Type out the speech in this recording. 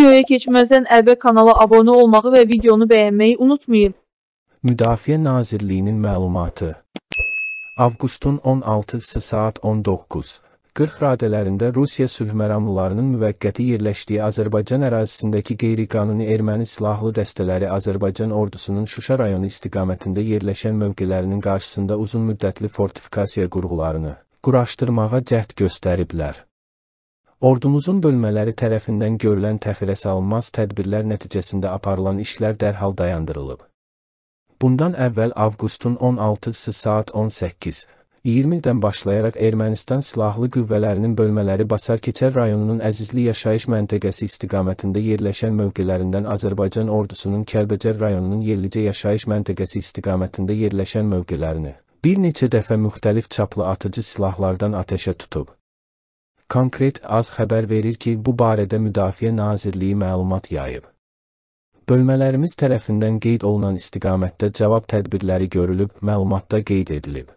Videoya keçməzdən əvvəl kanala abunə olmağı və videonu bəyənməyi unutmayın. Müdafiə Nazirliyinin məlumatı Avqustun 16-sı saat 19. 40 radələrində Rusiya sülhməramlılarının müvəqqəti yerləşdiyi Azərbaycan ərazisindəki qeyri-qanuni erməni silahlı dəstələri Azərbaycan ordusunun Şuşa rayonu istiqamətində yerləşən mövqelərinin qarşısında uzun müddətli fortifikasiya qurğularını quraşdırmağa cəhd göstəriblər. Ordumuzun bölmələri tərəfindən görülən təxirə salınmaz tədbirlər nəticəsində aparılan işlər dərhal dayandırılıb. Bundan əvvəl avqustun 16-sı saat 18 20-dən başlayaraq Ermənistan silahlı qüvvələrinin bölmələri Basarkeçər rayonunun Əzizli yaşayış məntəqəsi istiqamətində yerləşən mövqelərindən Azərbaycan ordusunun Kəlbəcər rayonunun yerlicə yaşayış məntəqəsi istiqamətində yerləşən mövqelərini bir neçə dəfə müxtəlif çaplı atıcı silahlardan atəşə tutub. Konkret az xəbər verir ki, bu barədə Müdafiə Nazirliyi məlumat yayıb. Bölmələrimiz tərəfindən qeyd olunan istiqamətdə cavab tədbirləri görülüb, məlumatda qeyd edilib.